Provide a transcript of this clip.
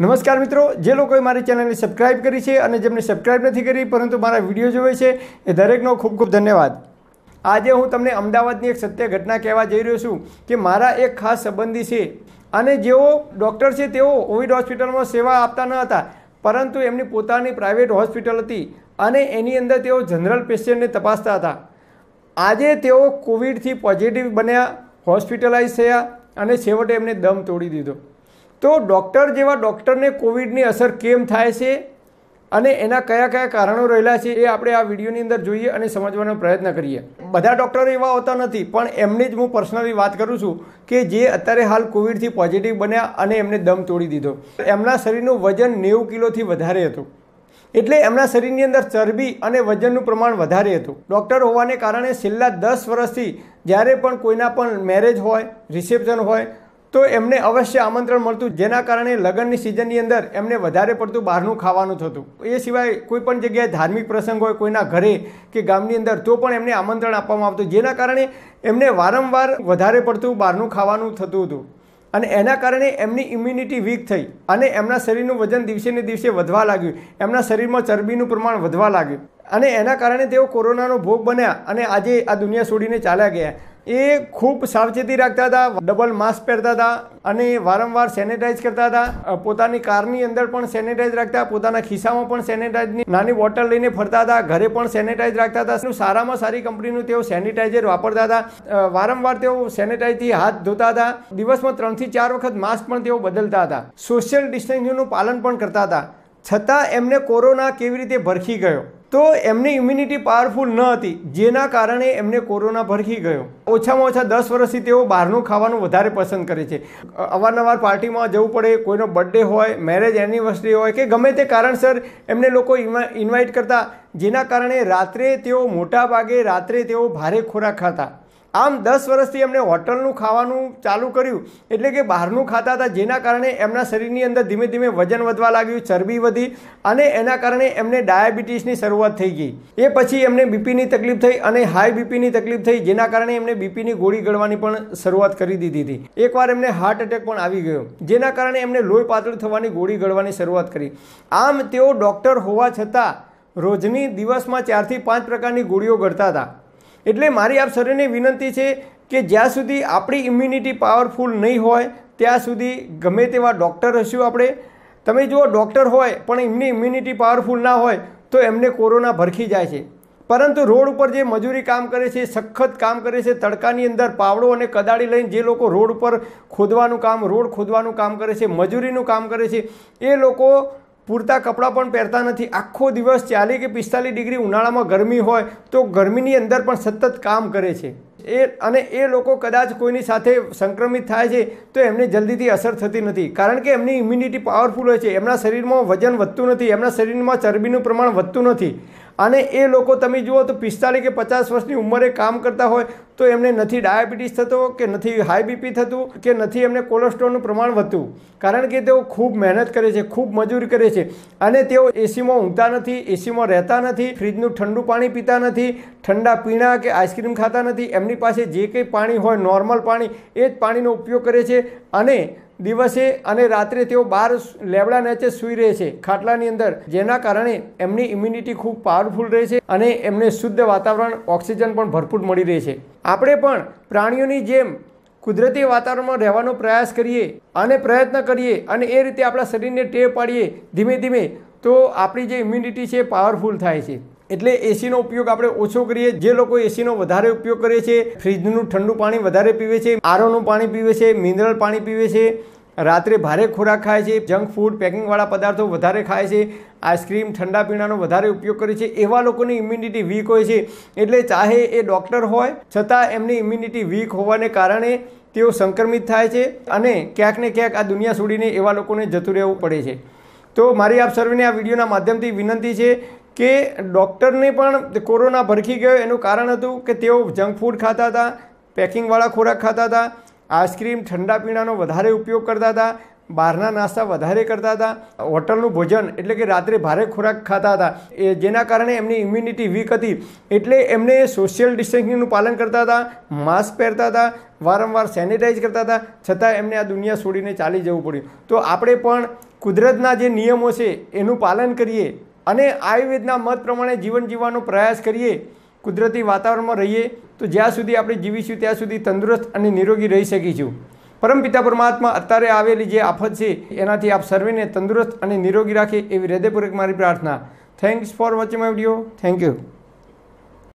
નમસ્કાર મિત્રો જે લોકોએ મારી ચેનલને સબસ્ક્રાઇબ કરી છે અને જેમને સબસ્ક્રાઇબ નથી કરી પરંતુ મારા વિડીયો જોવે છે એ દરેકનો ખૂબ ખૂબ ધન્યવાદ આજે હું તમને અમદાવાદની એક સત્ય ઘટના કહેવા જઈ રહ્યો છું કે મારા એક ખાસ સંબંધી છે અને જેઓ ડૉક્ટર છે તેઓ કોવિડ હોસ્પિટલમાં સેવા આપતા ન હતા પરંતુ એમની પોતાની પ્રાઇવેટ હોસ્પિટલ હતી અને એની અંદર તેઓ જનરલ પેશન્ટને તપાસતા હતા આજે તેઓ કોવિડથી પોઝિટિવ બન્યા હોસ્પિટલાઇઝ થયા અને છેવટે એમને દમ તોડી દીધો તો ડૉક્ટર જેવા ડૉક્ટરને કોવિડની અસર કેમ થાય છે અને એના કયા કયા કારણો રહેલા છે એ આપણે આ વિડીયોની અંદર જોઈએ અને સમજવાનો પ્રયત્ન કરીએ બધા ડૉક્ટર એવા હોતા નથી પણ એમની જ હું પર્સનલી વાત કરું છું કે જે અત્યારે હાલ કોવિડથી પોઝિટિવ બન્યા અને એમને દમ તોડી દીધો એમના શરીરનું વજન નેવું કિલોથી વધારે હતું એટલે એમના શરીરની અંદર ચરબી અને વજનનું પ્રમાણ વધારે હતું ડૉક્ટર હોવાને કારણે છેલ્લા દસ વર્ષથી જ્યારે પણ કોઈના પણ મેરેજ હોય રિસેપ્શન હોય તો એમને અવશ્ય આમંત્રણ મળતું જેના કારણે લગ્નની સિઝનની અંદર એમને વધારે પડતું બહારનું ખાવાનું થતું એ સિવાય કોઈ પણ જગ્યાએ ધાર્મિક પ્રસંગ હોય કોઈના ઘરે કે ગામની અંદર તો પણ એમને આમંત્રણ આપવામાં આવતું જેના કારણે એમને વારંવાર વધારે પડતું બહારનું ખાવાનું થતું હતું અને એના કારણે એમની ઇમ્યુનિટી વીક થઈ અને એમના શરીરનું વજન દિવસે ને દિવસે વધવા લાગ્યું એમના શરીરમાં ચરબીનું પ્રમાણ વધવા લાગ્યું અને એના કારણે તેઓ કોરોનાનો ભોગ બન્યા અને આજે આ દુનિયા છોડીને ચાલ્યા ગયા એ ખૂબ સાવચેતી રાખતા હતા ડબલ માસ્ક પહેરતા હતા અને વારંવાર સેનેટાઈઝ કરતા હતા પોતાની કારની અંદર પણ સેનેટાઈઝ રાખતા પોતાના ખિસ્સામાં પણ સેનેટાઈઝની નાની બોટલ લઈને ફરતા હતા ઘરે પણ સેનેટાઈઝ રાખતા હતા સારામાં સારી કંપનીનું તેઓ સેનિટાઈઝર વાપરતા હતા વારંવાર તેઓ સેનેટાઈઝથી હાથ ધોતા હતા દિવસમાં ત્રણથી ચાર વખત માસ્ક પણ તેઓ બદલતા હતા સોશિયલ ડિસ્ટન્સિંગનું પાલન પણ કરતા હતા છતાં એમને કોરોના કેવી રીતે ભરખી ગયો તો એમની ઇમ્યુનિટી પાવરફુલ ન હતી જેના કારણે એમને કોરોના ભરખી ગયો ઓછામાં ઓછા દસ વર્ષથી તેઓ બહારનું ખાવાનું વધારે પસંદ કરે છે અવારનવાર પાર્ટીમાં જવું પડે કોઈનો બર્થડે હોય મેરેજ એનિવર્સરી હોય કે ગમે તે કારણસર એમને લોકો ઇન્વાઇટ કરતા જેના કારણે રાત્રે તેઓ મોટાભાગે રાત્રે તેઓ ભારે ખોરાક ખાતા આમ દસ વર્ષથી એમણે હોટલનું ખાવાનું ચાલુ કર્યું એટલે કે બહારનું ખાતા હતા જેના કારણે એમના શરીરની અંદર ધીમે ધીમે વજન વધવા લાગ્યું ચરબી વધી અને એના કારણે એમને ડાયાબિટીસની શરૂઆત થઈ ગઈ એ પછી એમને બીપીની તકલીફ થઈ અને હાઈ બીપીની તકલીફ થઈ જેના કારણે એમને બીપીની ગોળી ગળવાની પણ શરૂઆત કરી દીધી હતી એકવાર એમને હાર્ટ એટેક પણ આવી ગયો જેના કારણે એમને લોહી પાતળું થવાની ગોળી ગળવાની શરૂઆત કરી આમ તેઓ ડૉક્ટર હોવા છતાં રોજની દિવસમાં ચારથી પાંચ પ્રકારની ગોળીઓ ગળતા હતા એટલે મારી આપ સર્વેને વિનંતી છે કે જ્યાં સુધી આપણી ઇમ્યુનિટી પાવરફુલ નહીં હોય ત્યાં સુધી ગમે તેવા ડૉક્ટર હશું આપણે તમે જુઓ ડૉક્ટર હોય પણ એમની ઇમ્યુનિટી પાવરફુલ ના હોય તો એમને કોરોના ભરખી જાય છે પરંતુ રોડ ઉપર જે મજૂરી કામ કરે છે સખત કામ કરે છે તડકાની અંદર પાવડો અને કદાળી લઈને જે લોકો રોડ ઉપર ખોદવાનું કામ રોડ ખોદવાનું કામ કરે છે મજૂરીનું કામ કરે છે એ લોકો પૂરતા કપડાં પણ પહેરતા નથી આખો દિવસ ચાલીસ કે પિસ્તાલીસ ડિગ્રી ઉનાળામાં ગરમી હોય તો ગરમીની અંદર પણ સતત કામ કરે છે એ અને એ લોકો કદાચ કોઈની સાથે સંક્રમિત થાય છે તો એમને જલ્દીથી અસર થતી નથી કારણ કે એમની ઇમ્યુનિટી પાવરફુલ હોય છે એમના શરીરમાં વજન વધતું નથી એમના શરીરમાં ચરબીનું પ્રમાણ વધતું નથી અને એ લોકો તમે જુઓ તો પિસ્તાલીસ કે પચાસ વર્ષની ઉંમરે કામ કરતા હોય તો એમને નથી ડાયાબિટીસ થતો કે નથી હાઈ બીપી થતું કે નથી એમને કોલેસ્ટ્રોલનું પ્રમાણ વધતું કારણ કે તેઓ ખૂબ મહેનત કરે છે ખૂબ મજૂરી કરે છે અને તેઓ એસીમાં ઊંઘતા નથી એસીમાં રહેતા નથી ફ્રીજનું ઠંડુ પાણી પીતા નથી ઠંડા પીણા કે આઈસ્ક્રીમ ખાતા નથી એમની પાસે જે કંઈ પાણી હોય નોર્મલ પાણી એ જ પાણીનો ઉપયોગ કરે છે અને દિવસે અને રાત્રે તેઓ બહાર લેવડા નીચે સૂઈ રહે છે ખાટલાની અંદર જેના કારણે એમની ઇમ્યુનિટી ખૂબ પાવરફુલ રહે છે અને એમને શુદ્ધ વાતાવરણ ઓક્સિજન પણ ભરપૂર મળી રહે છે આપણે પણ પ્રાણીઓની જેમ કુદરતી વાતાવરણમાં રહેવાનો પ્રયાસ કરીએ અને પ્રયત્ન કરીએ અને એ રીતે આપણા શરીરને ટેવ પાડીએ ધીમે ધીમે તો આપણી જે ઇમ્યુનિટી છે પાવરફુલ થાય છે એટલે એસીનો ઉપયોગ આપણે ઓછો કરીએ જે લોકો એસીનો વધારે ઉપયોગ કરે છે ફ્રીજનું ઠંડુ પાણી વધારે પીવે છે આરોનું પાણી પીવે છે મિનરલ પાણી પીવે છે રાત્રે ભારે ખોરાક ખાય છે જંક ફૂડ પેકિંગવાળા પદાર્થો વધારે ખાય છે આઈસ્ક્રીમ ઠંડા પીણાનો વધારે ઉપયોગ કરે છે એવા લોકોની ઇમ્યુનિટી વીક હોય છે એટલે ચાહે એ ડૉક્ટર હોય છતાં એમની ઇમ્યુનિટી વીક હોવાને કારણે તેઓ સંક્રમિત થાય છે અને ક્યાંક ને ક્યાંક આ દુનિયા છોડીને એવા લોકોને જતું રહેવું પડે છે તો મારી આપ સર્વેને આ વિડીયોના માધ્યમથી વિનંતી છે કે ડૉક્ટરને પણ કોરોના ભરખી ગયો એનું કારણ હતું કે તેઓ જંક ફૂડ ખાતા હતા પેકિંગવાળા ખોરાક ખાતા હતા આઈસ્ક્રીમ ઠંડા પીણાનો વધારે ઉપયોગ કરતા હતા બહારના નાસ્તા વધારે કરતા હતા હોટલનું ભોજન એટલે કે રાત્રે ભારે ખોરાક ખાતા હતા એ જેના કારણે એમની ઇમ્યુનિટી વીક હતી એટલે એમને સોશિયલ ડિસ્ટન્સિંગનું પાલન કરતા હતા માસ્ક પહેરતા હતા વારંવાર સેનિટાઈઝ કરતા હતા છતાં એમને આ દુનિયા છોડીને ચાલી જવું પડ્યું તો આપણે પણ કુદરતના જે નિયમો છે એનું પાલન કરીએ અને આયુર્વેદના મત પ્રમાણે જીવન જીવવાનો પ્રયાસ કરીએ કુદરતી વાતાવરણમાં રહીએ તો જ્યાં સુધી આપણે જીવીશું ત્યાં સુધી તંદુરસ્ત અને નિરોગી રહી શકીશું પરમપિતા પરમાત્મા અત્યારે આવેલી જે આફત છે એનાથી આપ સર્વેને તંદુરસ્ત અને નિરોગી રાખે એવી હૃદયપૂર્વક મારી પ્રાર્થના thanks for watching my video thank you